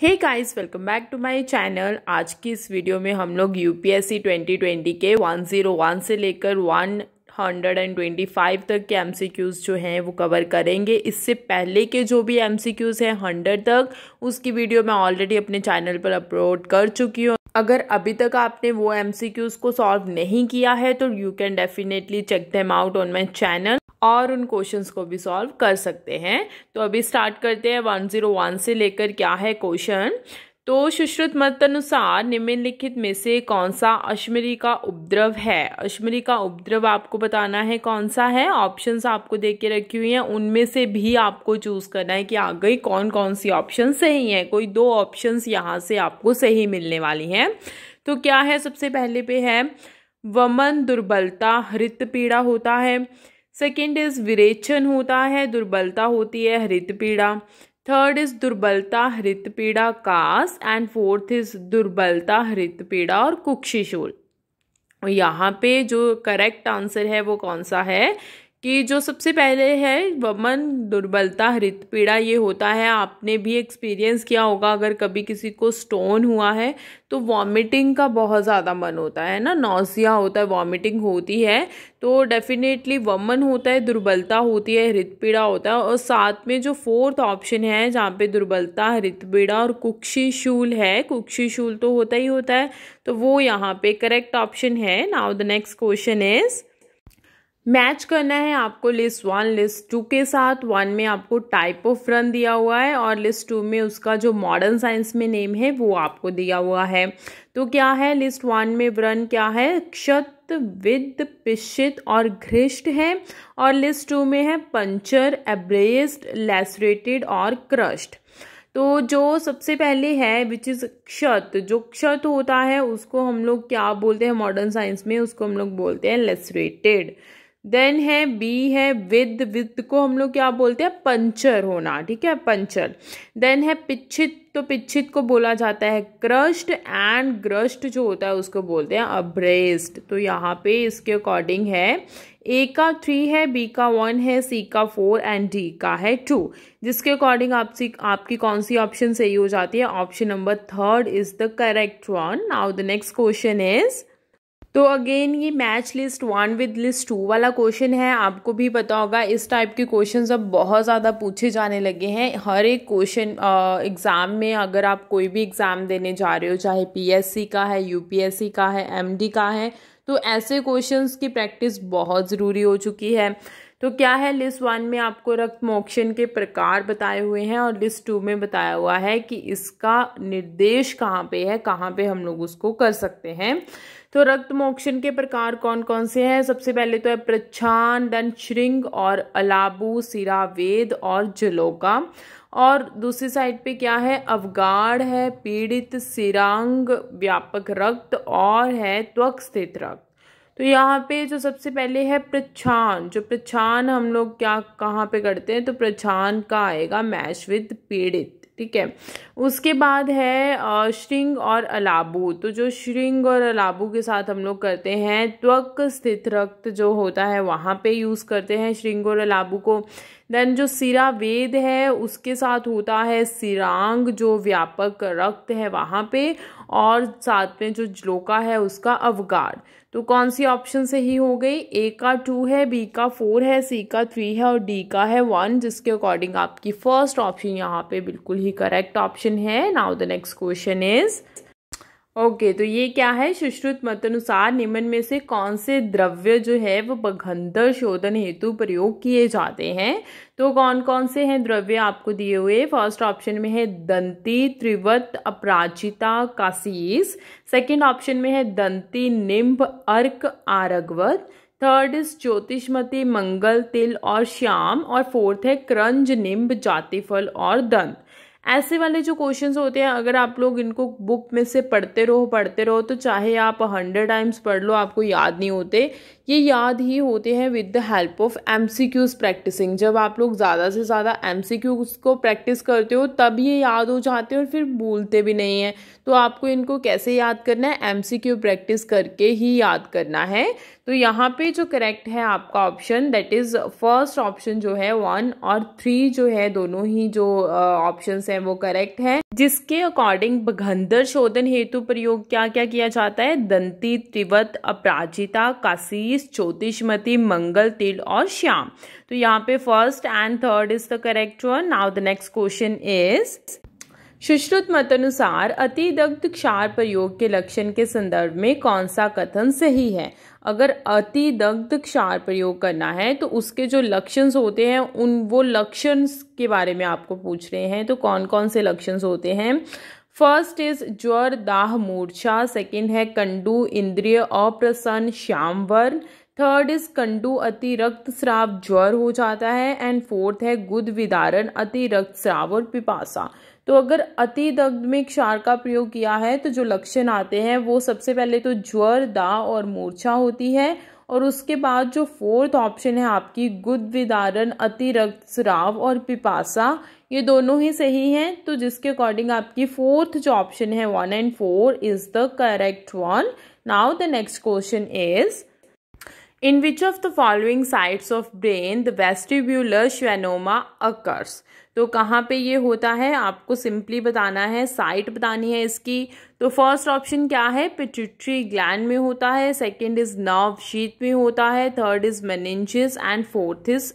Hey guys welcome back to my channel आज की इस वीडियो में हम लोग यूपीएससी 2020 के 101 से लेकर 125 तक के एमसीक्यूज़ जो हैं वो कवर करेंगे इससे पहले के जो भी एमसीक्यूज़ हैं 100 तक उसकी वीडियो मैं ऑलरेडी अपने चैनल पर अपलोड कर चुकी हूँ अगर अभी तक आपने वो एम को सॉल्व नहीं किया है तो you can definitely check them out on my channel और उन क्वेश्चंस को भी सॉल्व कर सकते हैं तो अभी स्टार्ट करते हैं वन जीरो वन से लेकर क्या है क्वेश्चन तो सुश्रुत मत अनुसार निम्नलिखित में से कौन सा अश्मरी का उपद्रव है अश्मरी का उपद्रव आपको बताना है कौन सा है ऑप्शंस आपको दे के रखी हुई हैं उनमें से भी आपको चूज करना है कि आ गई कौन कौन सी ऑप्शन सही हैं कोई दो ऑप्शंस यहाँ से आपको सही मिलने वाली हैं तो क्या है सबसे पहले पे है वमन दुर्बलता हृत पीड़ा होता है सेकेंड इज विरेचन होता है दुर्बलता होती है हृत पीड़ा थर्ड इज दुर्बलता हृत पीड़ा कास एंड फोर्थ इज दुर्बलता हृत पीड़ा और कुक्षिशोल यहाँ पे जो करेक्ट आंसर है वो कौन सा है कि जो सबसे पहले है वमन दुर्बलता हृत पीड़ा ये होता है आपने भी एक्सपीरियंस किया होगा अगर कभी किसी को स्टोन हुआ है तो वॉमिटिंग का बहुत ज़्यादा मन होता है ना नौसिया होता है वॉमिटिंग होती है तो डेफिनेटली वमन होता है दुर्बलता होती है हृत पीड़ा होता है और साथ में जो फोर्थ ऑप्शन है जहाँ पे दुर्बलता हृत पीड़ा और कुक्षी शूल है कुक्षी शूल तो होता ही होता है तो वो यहाँ पे करेक्ट ऑप्शन है now the next question is match करना है आपको लिस्ट वन लिस्ट टू के साथ वन में आपको टाइप ऑफ रन दिया हुआ है और लिस्ट टू में उसका जो मॉडर्न साइंस में नेम है वो आपको दिया हुआ है तो क्या है लिस्ट वन में रन क्या है क्षत विद पिशित और घृष्ट है और लिस्ट टू में है पंचर एब्रेस्ड लेसरेटेड और क्रस्ट तो जो सबसे पहले है विच इज़ क्षत जो क्षत होता है उसको हम लोग क्या बोलते हैं मॉडर्न साइंस में उसको हम लोग बोलते हैं लेसरेटेड देन है बी है विद विद को हम लोग क्या बोलते हैं पंचर होना ठीक है पंचर देन है पिच्छित तो पिच्छित को बोला जाता है क्रस्ट एंड ग्रस्ट जो होता है उसको बोलते हैं अब्रेस्ड तो यहाँ पे इसके अकॉर्डिंग है ए का थ्री है बी का वन है सी का फोर एंड डी का है टू जिसके अकॉर्डिंग आपसी आपकी कौन सी ऑप्शन सही हो जाती है option number third is the correct one now the next question is तो अगेन ये match list one with list two वाला क्वेश्चन है आपको भी पता होगा इस टाइप के क्वेश्चन अब बहुत ज़्यादा पूछे जाने लगे हैं हर एक क्वेश्चन एग्ज़ाम में अगर आप कोई भी एग्ज़ाम देने जा रहे हो चाहे पीएससी का है यूपीएससी का है एमडी का है तो ऐसे क्वेश्चंस की प्रैक्टिस बहुत ज़रूरी हो चुकी है तो क्या है लिस्ट वन में आपको रक्त मोक्षण के प्रकार बताए हुए हैं और लिस्ट टू में बताया हुआ है कि इसका निर्देश कहाँ पे है कहाँ पे हम लोग उसको कर सकते हैं तो रक्त मोक्षण के प्रकार कौन कौन से हैं सबसे पहले तो है प्रच्छान दन श्रृंग और अलाबू सिरा वेद और जलोका और दूसरी साइड पे क्या है अवगाढ़ है पीड़ित सिरांग व्यापक रक्त और है त्वक स्थित रक्त तो यहाँ पे जो सबसे पहले है प्रच्छान जो प्रच्छान हम लोग क्या कहाँ पे करते हैं तो प्रच्छान का आएगा मैश विद पीड़ित ठीक है उसके बाद है श्रृंग और अलाबू तो जो श्रृंग और अलाबू के साथ हम लोग करते हैं त्वक स्थित रक्त जो होता है वहाँ पे यूज़ करते हैं श्रृंग और अलाबू को देन जो सिरा वेद है उसके साथ होता है सिरांग जो व्यापक रक्त है वहाँ पे और साथ में जो ज्लोका है उसका अवगार तो कौन सी ऑप्शन सही हो गई ए का टू है बी का फोर है सी का थ्री है और डी का है वन जिसके अकॉर्डिंग आपकी फर्स्ट ऑप्शन यहाँ पे बिल्कुल ही करेक्ट ऑप्शन है now the next question is okay तो ये क्या है सुश्रुत मत अनुसार निम्न में से कौन से द्रव्य जो है वो बघंधर शोधन हेतु प्रयोग किए जाते हैं तो कौन कौन से हैं द्रव्य आपको दिए हुए फर्स्ट ऑप्शन में है दंती त्रिवत अपराजिता कासीस सेकंड ऑप्शन में है दंती निम्ब अर्क आरगवत थर्ड इज ज्योतिषमती मंगल तिल और श्याम और फोर्थ है क्रंज निम्ब जातिफल और दंत ऐसे वाले जो क्वेश्चन होते हैं अगर आप लोग इनको बुक में से पढ़ते रहो पढ़ते रहो तो चाहे आप हंड्रेड टाइम्स पढ़ लो आपको याद नहीं होते ये याद ही होते हैं with the help of M C Qs practicing जब आप लोग ज़्यादा से ज़्यादा एम सी क्यूज को प्रैक्टिस करते हो तब ये याद हो जाते हैं और फिर भूलते भी नहीं हैं तो आपको इनको कैसे याद करना है एम सी क्यू प्रैक्टिस करके ही याद करना है तो यहाँ पे जो करेक्ट है आपका option that is first option जो है वन और थ्री जो है दोनों ही जो ऑप्शन uh, हैं वो करेक्ट है जिसके अकॉर्डिंग बघंदर शोधन हेतु प्रयोग क्या क्या किया जाता है दंती त्रिवत अपराजिता काशीस ज्योतिषमती मंगल तिल और श्याम तो यहाँ पे first and third is the correct one now the next question is Sushruta मत अति अतिदग्ध क्षार प्रयोग के लक्षण के संदर्भ में कौन सा कथन सही है अगर अतिदग्ध क्षार प्रयोग करना है तो उसके जो लक्षण होते हैं उन वो लक्षण के बारे में आपको पूछ रहे हैं तो कौन कौन से लक्षण होते हैं फर्स्ट इज ज्वर दाह मूर्छा सेकेंड है कंडू इंद्रिय अप्रसन्न श्यामवर्ण थर्ड इज कंडू अति रक्त स्राव ज्वर हो जाता है एंड फोर्थ है गुद विदारण अति रक्त स्राव और पिपासा तो अगर अति दग्ध में क्षार का प्रयोग किया है तो जो लक्षण आते हैं वो सबसे पहले तो ज्वर दा और मूर्छा होती है और उसके बाद जो फोर्थ ऑप्शन है आपकी गुद विदारण अति स्राव और पिपासा ये दोनों ही सही हैं तो जिसके अकॉर्डिंग आपकी फोर्थ जो ऑप्शन है one and four is the correct one now the next question is In which of the following sites of brain the vestibular schwannoma occurs? तो कहाँ पे ये होता है आपको सिंपली बताना है साइट बतानी है इसकी तो फर्स्ट ऑप्शन क्या है पिट्यूटरी ग्लैंड में होता है सेकंड इज नर्व शीत में होता है third is meninges and fourth is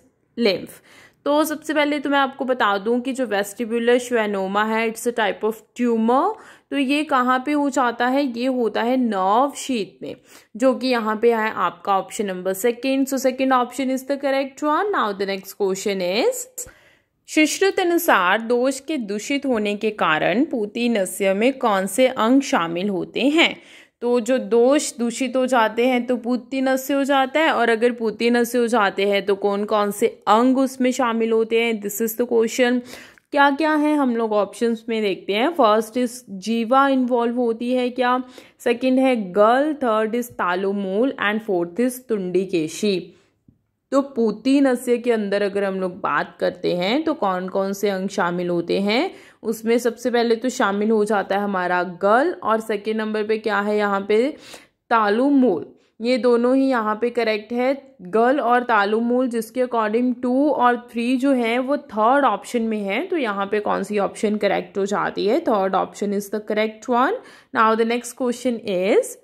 lymph तो सबसे पहले तो मैं आपको बता दूं कि जो वेस्टिबुलर श्वेनोमा है it's a type of tumour तो ये कहाँ पे हो जाता है ये होता है नर्व शीत में जो कि यहाँ पे है आपका option number second so second option is the correct one now the next question is Sushruta अनुसार दोष के दूषित होने के कारण पूती नस्य में कौन से अंग शामिल होते हैं तो जो दोष दूषित हो जाते हैं तो पूर्ति नस्य हो जाता है और अगर पूर्ति नस्य हो जाते हैं तो कौन कौन से अंग उसमें शामिल होते हैं दिस इज़ द क्वेश्चन क्या क्या है हम लोग ऑप्शंस में देखते हैं फर्स्ट इज जीवा इन्वॉल्व होती है क्या सेकंड है गर्ल थर्ड इज तालुमूल एंड फोर्थ इज तुंडी केशी तो पूती नस्य के अंदर अगर हम लोग बात करते हैं तो कौन कौन से अंग शामिल होते हैं उसमें सबसे पहले तो शामिल हो जाता है हमारा गल और सेकेंड नंबर पे क्या है यहाँ पे तालु मूल ये दोनों ही यहाँ पे करेक्ट है गल और तालु मूल जिसके अकॉर्डिंग टू और थ्री जो है वो थर्ड ऑप्शन में है तो यहाँ पे कौन सी ऑप्शन करेक्ट हो जाती है third option is the correct one now the next question is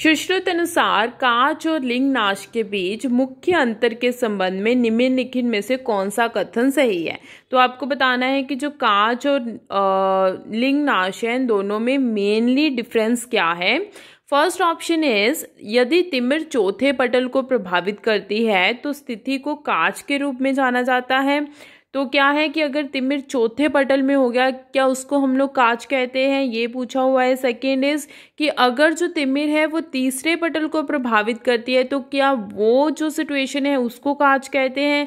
Sushruta अनुसार काच और लिंग नाश के बीच मुख्य अंतर के संबंध में निम्नलिखित में से कौन सा कथन सही है तो आपको बताना है कि जो काच और आ, लिंग नाश है इन दोनों में मेनली डिफरेंस क्या है फर्स्ट ऑप्शन इज यदि तिमिर चौथे पटल को प्रभावित करती है तो स्थिति को काच के रूप में जाना जाता है तो क्या है कि अगर तिमिर चौथे पटल में हो गया क्या उसको हम लोग काच कहते हैं ये पूछा हुआ है सेकेंड इज कि अगर जो तिमिर है वो तीसरे पटल को प्रभावित करती है तो क्या वो जो सिचुएशन है उसको काच कहते हैं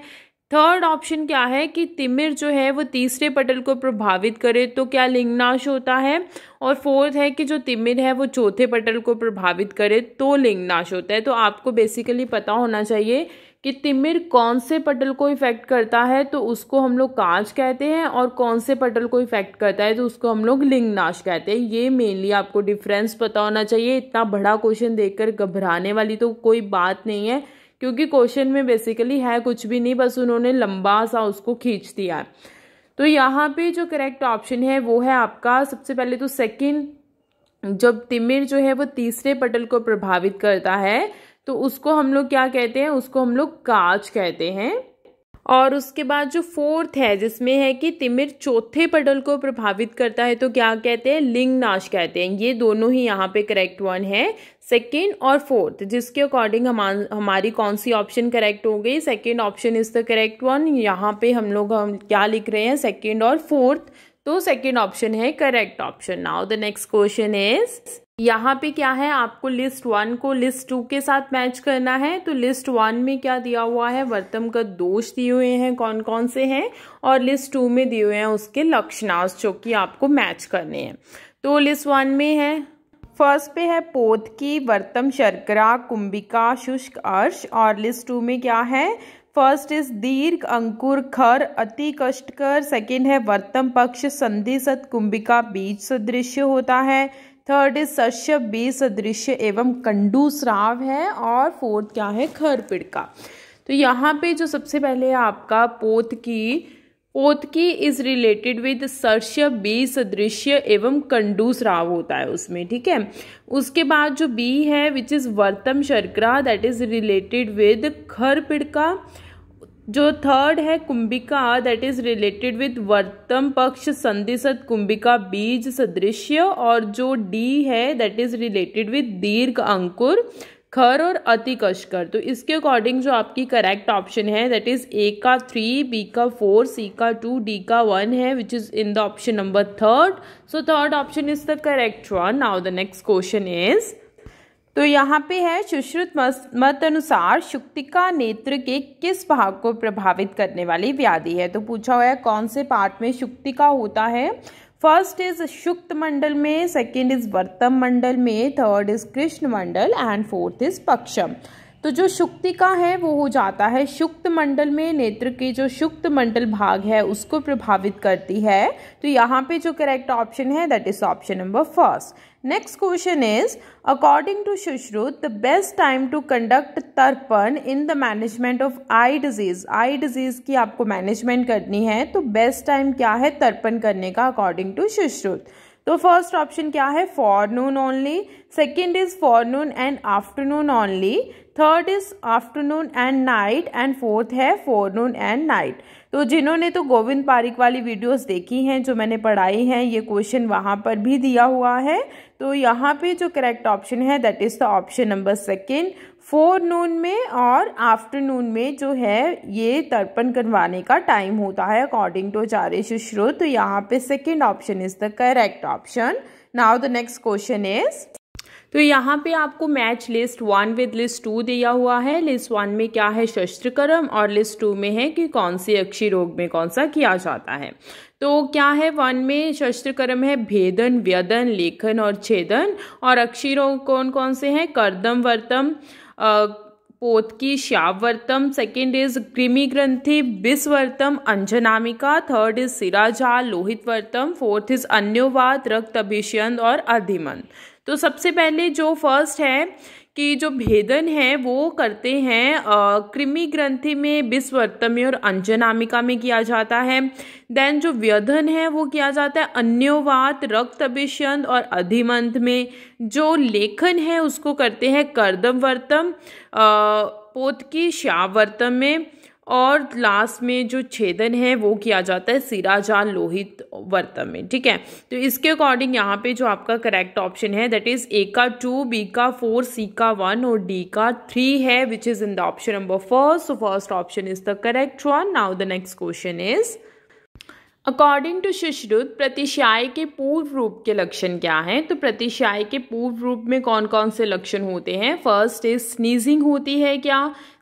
थर्ड ऑप्शन क्या है कि तिमिर जो है वो तीसरे पटल को प्रभावित करे तो क्या लिंगनाश होता है और फोर्थ है कि जो तिमिर है वो चौथे पटल को प्रभावित करे तो लिंगनाश होता है तो आपको बेसिकली पता होना चाहिए कि तिमिर कौन से पटल को इफेक्ट करता है तो उसको हम लोग कांच कहते हैं और कौन से पटल को इफेक्ट करता है तो उसको हम लोग लिंगनाश कहते हैं ये मेनली आपको डिफरेंस पता होना चाहिए इतना बड़ा क्वेश्चन देखकर घबराने वाली तो कोई बात नहीं है क्योंकि क्वेश्चन में बेसिकली है कुछ भी नहीं बस उन्होंने लंबा सा उसको खींच दिया है तो यहाँ पे जो करेक्ट ऑप्शन है वो है आपका सबसे पहले तो सेकेंड जब तिमिर जो है वो तीसरे पटल को प्रभावित करता है तो उसको हम लोग क्या कहते हैं उसको हम लोग काज कहते हैं और उसके बाद जो फोर्थ है जिसमें है कि तिमिर चौथे पटल को प्रभावित करता है तो क्या कहते हैं लिंग नाश कहते हैं ये दोनों ही यहाँ पे करेक्ट वन है सेकेंड और फोर्थ जिसके अकॉर्डिंग हम हमारी कौन सी ऑप्शन करेक्ट हो गई second option is the correct one यहाँ पे हम लोग हम क्या लिख रहे हैं सेकेंड और फोर्थ तो सेकेंड ऑप्शन है correct option now the next question is यहाँ पे क्या है आपको लिस्ट वन को लिस्ट टू के साथ मैच करना है तो लिस्ट वन में क्या दिया हुआ है वर्तम का दोष दिए हुए हैं कौन कौन से हैं और लिस्ट टू में दिए हुए हैं उसके लक्षणांश जो कि आपको मैच करने हैं तो लिस्ट वन में है फर्स्ट पे है पोत की वर्तम शर्करा कुंभिका शुष्क अर्श और लिस्ट टू में क्या है फर्स्ट इज दीर्घ अंकुर खर अति कष्टकर सेकेंड है वर्तम पक्ष संधि सत कुंभिका बीज सदृश होता है थर्ड इज सश्य बी सदृश्य एवं कंडू श्राव है और फोर्थ क्या है खर पिड़का तो यहाँ पे जो सबसे पहले आपका पोत की पोत की इज रिलेटेड विद सर्ष्य बी सदृश्य एवं कंडू श्राव होता है उसमें ठीक है उसके बाद जो बी है विच इज़ वर्तम शर्करा दैट इज रिलेटेड विद खर पिड़का जो थर्ड है कुंभिका दैट इज रिलेटेड विथ वर्तम पक्ष संधि सद कुंभिका बीज सदृश्य और जो डी है दैट इज रिलेटेड विद दीर्घ अंकुर खर और अति कशकर तो इसके अकॉर्डिंग जो आपकी करेक्ट ऑप्शन है दैट इज ए का थ्री बी का फोर सी का टू डी का वन है which is in the option number third so third option is the correct one now the next question is तो यहाँ पे है सुश्रुत मत अनुसार शुक्तिका नेत्र के किस भाग को प्रभावित करने वाली व्याधि है तो पूछा हुआ है कौन से पार्ट में शुक्तिका होता है फर्स्ट इज शुक्त मंडल में सेकंड इज वर्तम मंडल में थर्ड इज कृष्ण मंडल एंड फोर्थ इज पक्षम तो जो शुक्तिका है वो हो जाता है शुक्त मंडल में नेत्र के जो शुक्त मंडल भाग है उसको प्रभावित करती है तो यहाँ पे जो करेक्ट ऑप्शन है that is option number first next question is according to Sushruta the best time to conduct तर्पण in the management of eye disease eye disease की आपको मैनेजमेंट करनी है तो बेस्ट टाइम क्या है तर्पण करने का अकॉर्डिंग टू सुश्रुत तो फर्स्ट ऑप्शन क्या है forenoon only second is forenoon and afternoon only third is afternoon and night and fourth है फॉरनून एंड नाइट तो जिन्होंने तो गोविंद पारिक वाली वीडियोस देखी हैं जो मैंने पढ़ाई हैं ये क्वेश्चन वहाँ पर भी दिया हुआ है तो यहाँ पे जो करेक्ट ऑप्शन है that is the option number second forenoon में और आफ्टरनून में जो है ये तर्पण करवाने का टाइम होता है अकॉर्डिंग टू चारे सुश्रुत तो यहाँ पे second option is the correct option now the next question is तो यहाँ पे आपको match list one with list two दिया हुआ है लिस्ट वन में क्या है शस्त्र कर्म और लिस्ट टू में है कि कौन से अक्षी रोग में कौन सा किया जाता है तो क्या है वन में शस्त्र कर्म है भेदन व्यदन लेखन और छेदन और अक्षी रोग कौन कौन से हैं कर्दम वर्तम पोत की श्यावर्तम सेकेंड इज कृमि ग्रंथि बिस्वर्तम अंजनामिका थर्ड इज सिराजा लोहित वर्तम फोर्थ इज अन्योवाद रक्त अभिषयन और अधिमन तो सबसे पहले जो फर्स्ट है कि जो भेदन है वो करते हैं कृमि ग्रंथि में विश्वर्तमी और अंजनामिका में किया जाता है देन जो व्यधन है वो किया जाता है अन्योवात रक्त अभिषंद और अधिमंत में जो लेखन है उसको करते हैं कर्दम वर्तम पोत की श्यावर्तम में और लास्ट में जो छेदन है वो किया जाता है सिराजा लोहित वर्तम में ठीक है तो इसके अकॉर्डिंग यहाँ पे जो आपका करेक्ट ऑप्शन है दैट इज ए का टू बी का फोर सी का वन और डी का थ्री है which is in the option number first so first option is the correct one now the next question is according to Sushruta प्रतिशाय के पूर्व रूप के लक्षण क्या हैं तो प्रतिशाय के पूर्व रूप में कौन कौन से लक्षण होते हैं फर्स्ट इज स्नीजिंग होती है क्या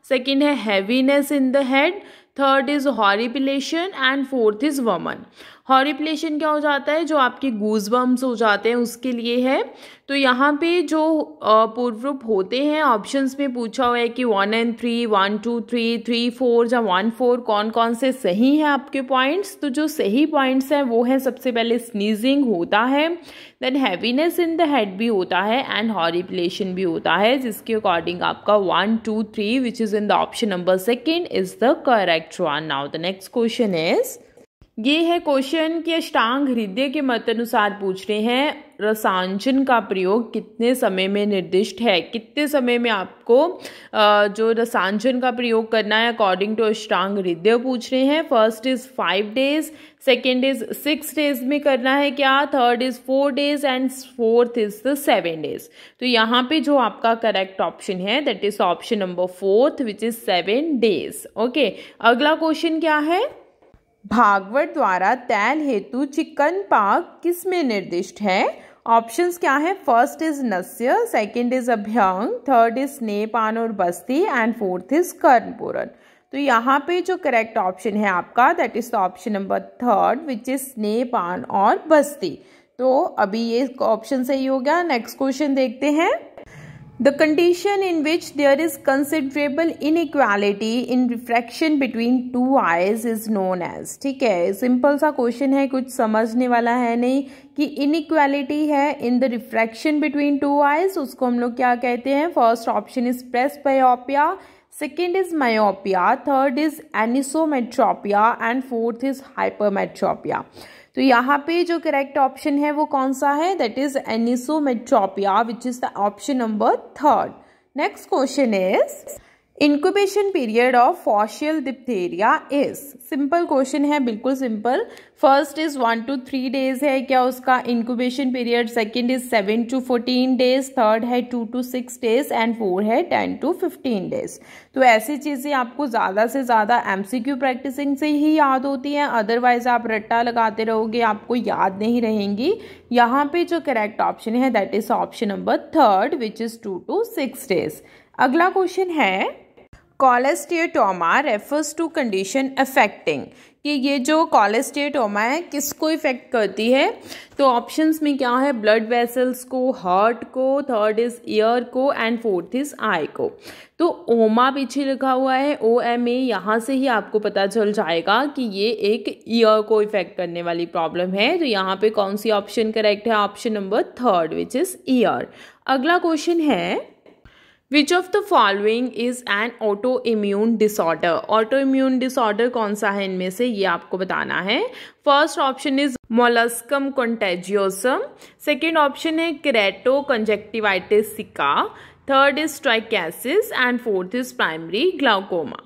सेकेंड है heaviness in the head third is horripilation and fourth is वमन हॉरिप्लेशन क्या हो जाता है जो आपके गूज हो जाते हैं उसके लिए है तो यहाँ पे जो पूर्वरूप होते हैं ऑप्शंस में पूछा हुआ है कि one and three one two three three four या वन फोर कौन कौन से सही हैं आपके पॉइंट्स तो जो सही पॉइंट्स हैं वो हैं सबसे पहले स्नीजिंग होता है then heaviness in the head भी होता है एंड हॉरिप्लेशन भी होता है जिसके अकॉर्डिंग आपका one two three which is in the option number second is the correct one now the next question is ये है क्वेश्चन कि अष्टांग हृदय के मत अनुसार पूछ रहे हैं रसांचन का प्रयोग कितने समय में निर्दिष्ट है कितने समय में आपको जो रसांचन का प्रयोग करना है अकॉर्डिंग टू अष्टांग हृदय पूछ रहे हैं first is five days second is six days में करना है क्या third is four days and fourth is the seven days तो यहाँ पे जो आपका करेक्ट ऑप्शन है that is option number fourth which is seven days okay अगला क्वेश्चन क्या है भागवत द्वारा तैल हेतु चिकन पाक किस में निर्दिष्ट है ऑप्शंस क्या है फर्स्ट इज नस्य सेकंड इज अभ्यंग थर्ड इज स्नेपान और बस्ती एंड फोर्थ इज कर्णपुरन तो यहाँ पे जो करेक्ट ऑप्शन है आपका that is option number third which is स्नेपान और बस्ती तो अभी ये ऑप्शन सही हो गया नेक्स्ट क्वेश्चन देखते हैं The condition in which there is considerable inequality in refraction between two eyes is known as ठीक है सिंपल सा क्वेश्चन है कुछ समझने वाला है नहीं कि इनइक्वालिटी है in the refraction between two eyes उसको हम लोग क्या कहते हैं first option is presbyopia second is myopia third is anisometropia and fourth is hypermetropia तो यहाँ पे जो करेक्ट ऑप्शन है वो कौन सा है that is anisometropia which is the option number third next question is incubation period of faucial diphtheria is simple question है बिल्कुल simple first is one two three days है क्या उसका incubation period second is seven to fourteen days third है two to six days and four है ten to fifteen days तो ऐसी चीज़ें आपको ज़्यादा से ज़्यादा एमसीक्यू प्रैक्टिसिंग से ही याद होती हैं अदरवाइज आप रट्टा लगाते रहोगे आपको याद नहीं रहेंगी यहाँ पे जो करेक्ट ऑप्शन है that is option number third which is two to six days अगला क्वेश्चन है cholesteatoma refers to condition affecting कि ये जो कॉलेस्टियोटोमा है किसको इफेक्ट करती है तो ऑप्शंस में क्या है ब्लड वेसल्स को हार्ट को थर्ड इज ईयर को एंड फोर्थ इज आई को तो ओमा पीछे लिखा हुआ है ओ एम ए यहाँ से ही आपको पता चल जाएगा कि ये एक ईयर को इफेक्ट करने वाली प्रॉब्लम है तो यहाँ पे कौन सी ऑप्शन करेक्ट है option number third which is ear अगला क्वेश्चन है which of the following is an autoimmune disorder autoimmune disorder कौन सा है इनमें से ये आपको बताना है first option is molluscum contagiosum second option है keratoconjunctivitis sicca third is trichiasis and fourth is primary glaucoma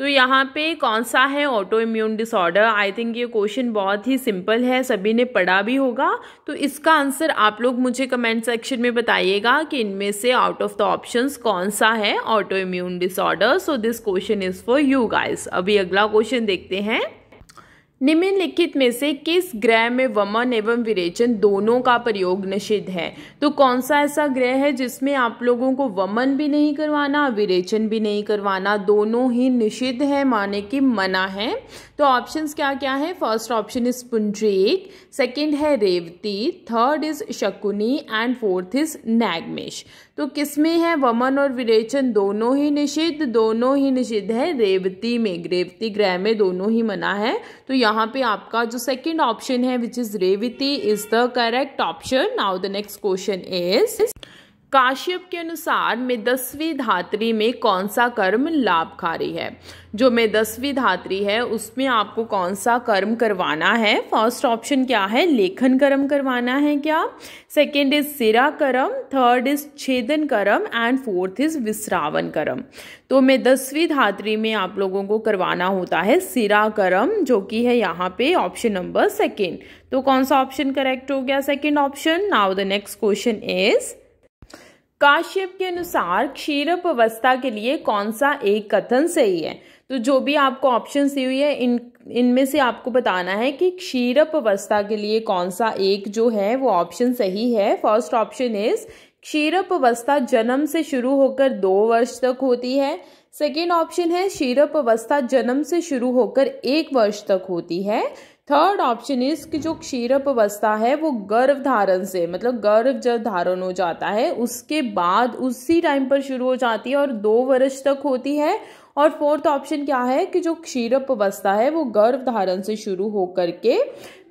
तो यहाँ पे कौन सा है autoimmune disorder I think ये क्वेश्चन बहुत ही सिंपल है सभी ने पढ़ा भी होगा तो इसका आंसर आप लोग मुझे कमेंट सेक्शन में बताइएगा कि इनमें से आउट ऑफ द ऑप्शंस कौन सा है autoimmune disorder so this question is for you guys अभी अगला क्वेश्चन देखते हैं निम्नलिखित में से किस ग्रह में वमन एवं विरेचन दोनों का प्रयोग निषिद्ध है तो कौन सा ऐसा ग्रह है जिसमें आप लोगों को वमन भी नहीं करवाना विरेचन भी नहीं करवाना दोनों ही निषिद्ध है माने कि मना है तो ऑप्शंस क्या क्या है first option is Pundarika second है Revati third is Shakuni and fourth is Naigamesha तो किसमें है वमन और विरेचन दोनों ही निषिद्ध दोनों ही निषिद्ध है रेवती में रेवती ग्रह में दोनों ही मना है तो यहाँ पे आपका जो सेकेंड ऑप्शन है which is Revati is the correct option now the next question is Kashyapa के अनुसार में दसवीं धात्री में कौन सा कर्म लाभकारी है जो में दसवीं धात्री है उसमें आपको कौन सा कर्म करवाना है फर्स्ट ऑप्शन क्या है लेखन कर्म करवाना है क्या सेकंड इज सिरा कर्म थर्ड इज छेदन कर्म एंड फोर्थ इज विश्रावन कर्म तो में दसवीं धात्री में आप लोगों को करवाना होता है सिरा कर्म जो कि है यहाँ पे ऑप्शन नंबर सेकेंड तो कौन सा ऑप्शन करेक्ट हो गया second option now the next question is Kashyapa के अनुसार क्षीरप अवस्था के लिए कौन सा एक कथन सही है तो जो भी आपको ऑप्शन दी हुई है इन इनमें से आपको बताना है कि क्षीरप अवस्था के लिए कौन सा एक जो है वो ऑप्शन सही है फर्स्ट ऑप्शन इज क्षीरप अवस्था जन्म से शुरू होकर दो वर्ष तक होती है सेकेंड ऑप्शन है क्षीरप अवस्था जन्म से शुरू होकर एक वर्ष तक होती है थर्ड ऑप्शन इज कि जो क्षीरप अवस्था है वो गर्भ धारण से मतलब गर्भ जब धारण हो जाता है उसके बाद उसी टाइम पर शुरू हो जाती है और दो वर्ष तक होती है और फोर्थ ऑप्शन क्या है कि जो क्षीरप अवस्था है वो गर्भ धारण से शुरू होकर के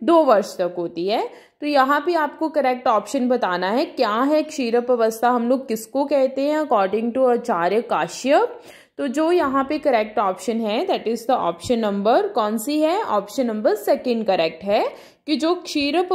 दो वर्ष तक होती है तो यहाँ पे आपको करेक्ट ऑप्शन बताना है क्या है क्षीरप अवस्था हम लोग किसको कहते हैं अकॉर्डिंग टू आचार्य काश्यप तो जो यहाँ पे करेक्ट ऑप्शन है that is the option number कौन सी है ऑप्शन नंबर सेकेंड करेक्ट है कि जो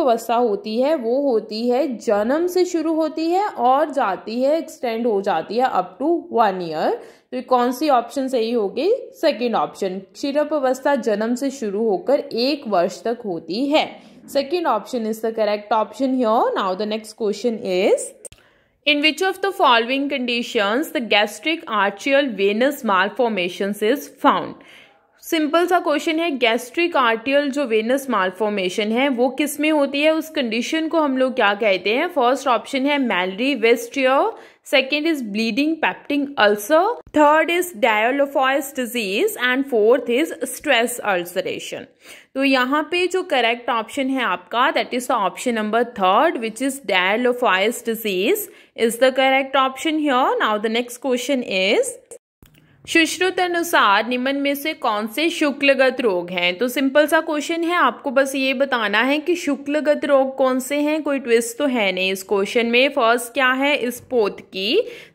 अवस्था होती है वो होती है जन्म से शुरू होती है और जाती है एक्सटेंड हो जाती है अप टू वन ईयर तो कौन सी ऑप्शन सही होगी सेकेंड ऑप्शन क्षीरपवस्था जन्म से शुरू होकर एक वर्ष तक होती है second option is the correct option here now the next question is In which of the following conditions the gastric arterial venous malformations is found? Simple सा क्वेश्चन है गैस्ट्रिक आर्टियल जो वेनस मालफॉर्मेशन है वो किस में होती है उस कंडीशन को हम लोग क्या कहते हैं फर्स्ट ऑप्शन है Mallory Weiss tear second is bleeding peptic ulcer third is Dieulafoy's disease and fourth is stress ulceration तो यहाँ पे जो करेक्ट ऑप्शन है आपका that is the option number third which is Dieulafoy's disease is the correct option here. Now the next question is Sushruta अनुसार निम्न में से कौन से शुक्लगत रोग हैं तो सिंपल सा क्वेश्चन है आपको बस ये बताना है कि शुक्लगत रोग कौन से हैं कोई ट्विस्ट तो है नहीं इस क्वेश्चन में फर्स्ट क्या है स्पोत की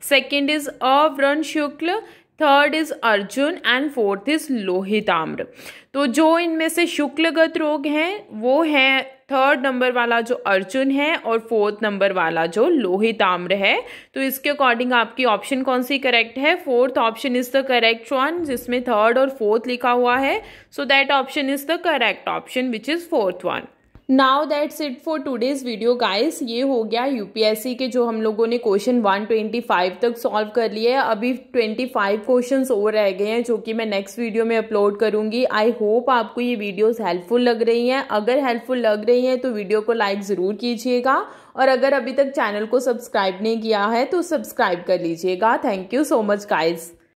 सेकंड इज अव्रण शुक्ल थर्ड इज अर्जुन एंड फोर्थ इज लोहिताम्र तो जो इनमें से शुक्लगत रोग हैं वो है थर्ड नंबर वाला जो अर्जुन है और फोर्थ नंबर वाला जो लोहिताम्र है तो इसके अकॉर्डिंग आपकी ऑप्शन कौन सी करेक्ट है fourth option is the correct one जिसमें थर्ड और फोर्थ लिखा हुआ है so that option is the correct option which is fourth one now that's it for today's video guys ये हो गया यूपीएससी के जो हम लोगों ने क्वेश्चन 125 तक सॉल्व कर लिए अभी 25 क्वेश्चन और रह गए हैं जो कि मैं नेक्स्ट वीडियो में अपलोड करूंगी आई होप आपको ये वीडियोस हेल्पफुल लग रही हैं अगर हेल्पफुल लग रही हैं तो वीडियो को लाइक ज़रूर कीजिएगा और अगर अभी तक चैनल को सब्सक्राइब नहीं किया है तो सब्सक्राइब कर लीजिएगा thank you so much guys